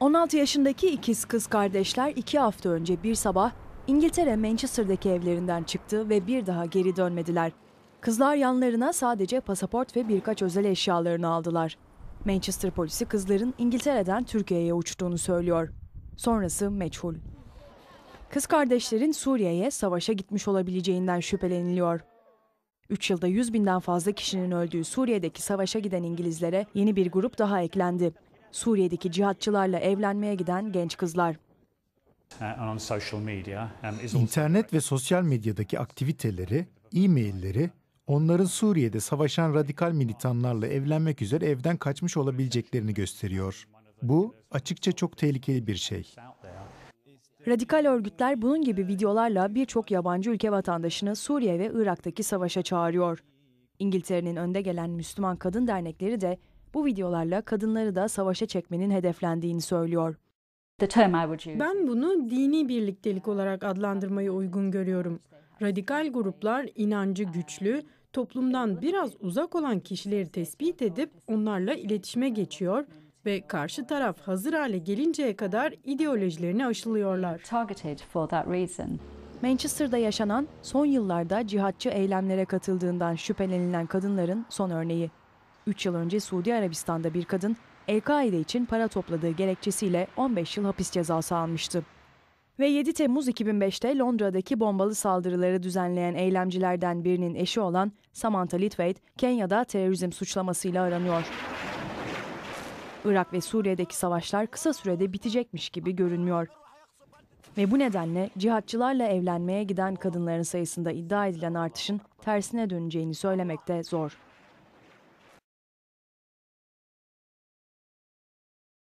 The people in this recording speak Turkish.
16 yaşındaki ikiz kız kardeşler iki hafta önce bir sabah İngiltere Manchester'daki evlerinden çıktı ve bir daha geri dönmediler. Kızlar yanlarına sadece pasaport ve birkaç özel eşyalarını aldılar. Manchester polisi kızların İngiltere'den Türkiye'ye uçtuğunu söylüyor. Sonrası meçhul. Kız kardeşlerin Suriye'ye savaşa gitmiş olabileceğinden şüpheleniliyor. 3 yılda 100 binden fazla kişinin öldüğü Suriye'deki savaşa giden İngilizlere yeni bir grup daha eklendi. Suriye'deki cihatçılarla evlenmeye giden genç kızlar. Uh, um, İnternet ve sosyal medyadaki aktiviteleri, e-mailleri onların Suriye'de savaşan radikal militanlarla evlenmek üzere evden kaçmış olabileceklerini gösteriyor. Bu açıkça çok tehlikeli bir şey. Radikal örgütler bunun gibi videolarla birçok yabancı ülke vatandaşını Suriye ve Irak'taki savaşa çağırıyor. İngiltere'nin önde gelen Müslüman kadın dernekleri de bu videolarla kadınları da savaşa çekmenin hedeflendiğini söylüyor. Ben bunu dini birliktelik olarak adlandırmayı uygun görüyorum. Radikal gruplar inancı güçlü, toplumdan biraz uzak olan kişileri tespit edip onlarla iletişime geçiyor ve karşı taraf hazır hale gelinceye kadar ideolojilerini aşılıyorlar. Manchester'da yaşanan son yıllarda cihatçı eylemlere katıldığından şüphelenilen kadınların son örneği. 3 yıl önce Suudi Arabistan'da bir kadın El-Kaide için para topladığı gerekçesiyle 15 yıl hapis cezası almıştı. Ve 7 Temmuz 2005'te Londra'daki bombalı saldırıları düzenleyen eylemcilerden birinin eşi olan Samantha Litwaite, Kenya'da terörizm suçlamasıyla aranıyor. Irak ve Suriye'deki savaşlar kısa sürede bitecekmiş gibi görünmüyor. Ve bu nedenle cihatçılarla evlenmeye giden kadınların sayısında iddia edilen artışın tersine döneceğini söylemek de zor.